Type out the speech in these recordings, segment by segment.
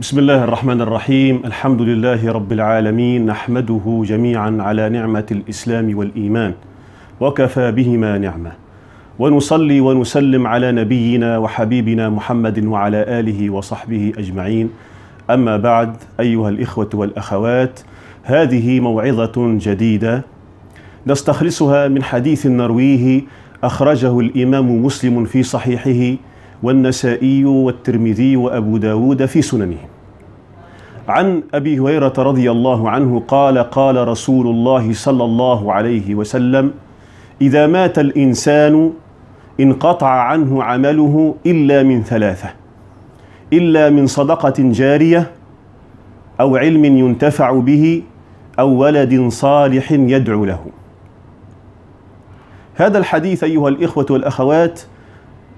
بسم الله الرحمن الرحيم الحمد لله رب العالمين نحمده جميعا على نعمة الإسلام والإيمان وكفى بهما نعمة ونصلي ونسلم على نبينا وحبيبنا محمد وعلى آله وصحبه أجمعين أما بعد أيها الإخوة والأخوات هذه موعظة جديدة نستخلصها من حديث نرويه أخرجه الإمام مسلم في صحيحه والنسائي والترمذي وأبو داود في سننه عن أبي هريرة رضي الله عنه قال قال رسول الله صلى الله عليه وسلم إذا مات الإنسان انقطع عنه عمله إلا من ثلاثة إلا من صدقة جارية أو علم ينتفع به أو ولد صالح يدعو له هذا الحديث أيها الإخوة والأخوات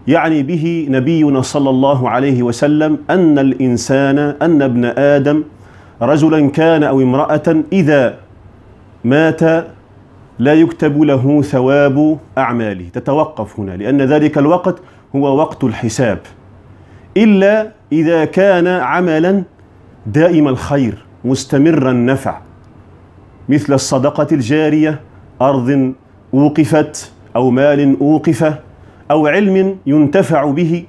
يعني به نبينا صلى الله عليه وسلم أن الإنسان أن ابن آدم رجلا كان أو امرأة إذا مات لا يكتب له ثواب أعماله تتوقف هنا لأن ذلك الوقت هو وقت الحساب إلا إذا كان عملا دائم الخير مستمر النفع مثل الصدقة الجارية أرض أوقفت أو مال أوقفه أو علم ينتفع به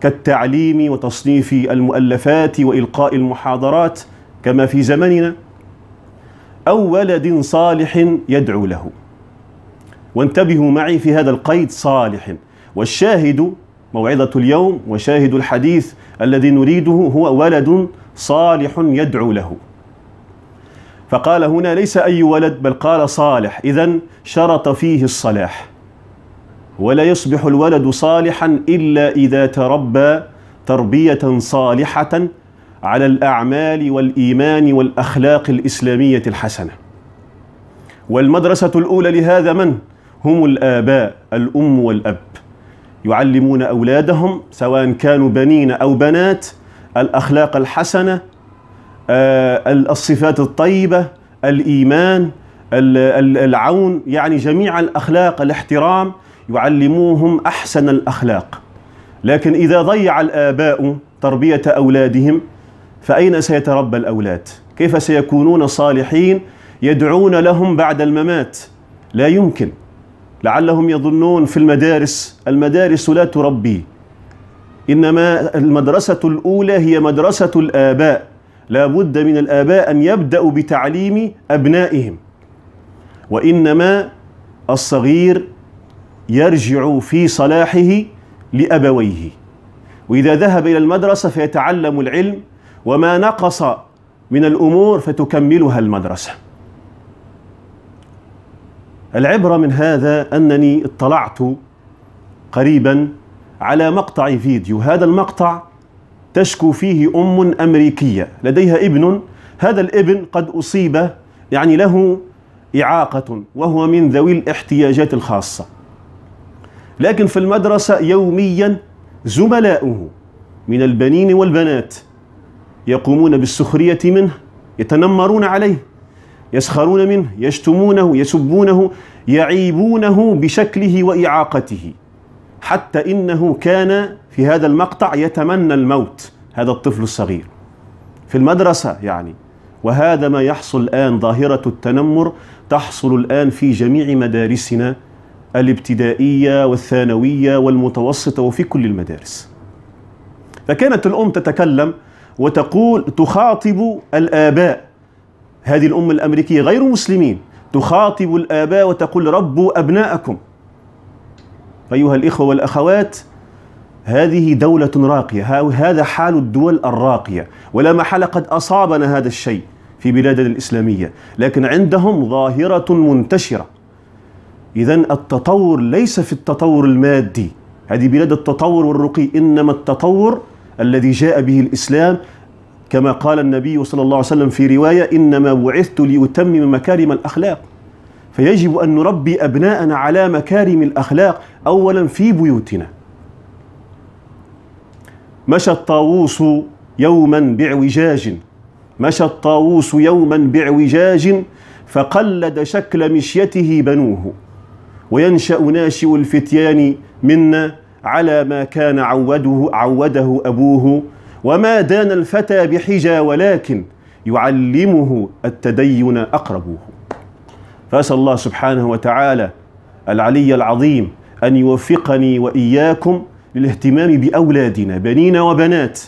كالتعليم وتصنيف المؤلفات وإلقاء المحاضرات كما في زمننا أو ولد صالح يدعو له وانتبهوا معي في هذا القيد صالح والشاهد موعظة اليوم وشاهد الحديث الذي نريده هو ولد صالح يدعو له فقال هنا ليس أي ولد بل قال صالح إذا شرط فيه الصلاح ولا يصبح الولد صالحا إلا إذا تربى تربية صالحة على الأعمال والإيمان والأخلاق الإسلامية الحسنة والمدرسة الأولى لهذا من؟ هم الآباء الأم والأب يعلمون أولادهم سواء كانوا بنين أو بنات الأخلاق الحسنة آه، الصفات الطيبة الإيمان العون يعني جميع الأخلاق الاحترام يعلموهم أحسن الأخلاق لكن إذا ضيع الآباء تربية أولادهم فأين سيتربى الأولاد؟ كيف سيكونون صالحين يدعون لهم بعد الممات؟ لا يمكن لعلهم يظنون في المدارس المدارس لا تربي إنما المدرسة الأولى هي مدرسة الآباء لا بد من الآباء أن يبدأوا بتعليم أبنائهم وإنما الصغير يرجع في صلاحه لأبويه وإذا ذهب إلى المدرسة فيتعلم العلم وما نقص من الأمور فتكملها المدرسة العبرة من هذا أنني اطلعت قريبا على مقطع فيديو هذا المقطع تشكو فيه أم أمريكية لديها ابن هذا الابن قد أصيب يعني له إعاقة وهو من ذوي الاحتياجات الخاصة لكن في المدرسة يوميا زملاؤه من البنين والبنات يقومون بالسخرية منه يتنمرون عليه يسخرون منه يشتمونه يسبونه يعيبونه بشكله وإعاقته حتى إنه كان في هذا المقطع يتمنى الموت هذا الطفل الصغير في المدرسة يعني وهذا ما يحصل الآن ظاهرة التنمر تحصل الآن في جميع مدارسنا الابتدائية والثانوية والمتوسطة وفي كل المدارس فكانت الأم تتكلم وتقول تخاطب الآباء هذه الأم الأمريكية غير مسلمين تخاطب الآباء وتقول ربوا أبناءكم أيها الإخوة والأخوات هذه دولة راقية هذا حال الدول الراقية ولا محل قد أصابنا هذا الشيء في بلادنا الإسلامية لكن عندهم ظاهرة منتشرة إذا التطور ليس في التطور المادي هذه بلاد التطور والرقي إنما التطور الذي جاء به الإسلام كما قال النبي صلى الله عليه وسلم في رواية إنما بعثت لأتمم مكارم الأخلاق فيجب أن نربي أبناءنا على مكارم الأخلاق أولا في بيوتنا مشى الطاووس يوما بعوجاج مشى الطاووس يوما بعوجاج فقلد شكل مشيته بنوه وينشأ ناشئ الفتيان منا على ما كان عوده عوده أبوه وما دان الفتى بحجى ولكن يعلمه التدين أقربوه فأسأل الله سبحانه وتعالى العلي العظيم أن يوفقني وإياكم للاهتمام بأولادنا بنين وبنات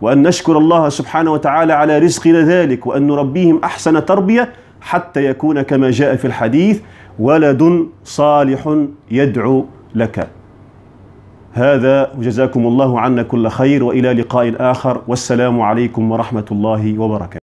وأن نشكر الله سبحانه وتعالى على رزقنا ذلك وأن نربيهم أحسن تربية حتى يكون كما جاء في الحديث ولد صالح يدعو لك هذا وجزاكم الله عنا كل خير والى لقاء اخر والسلام عليكم ورحمه الله وبركاته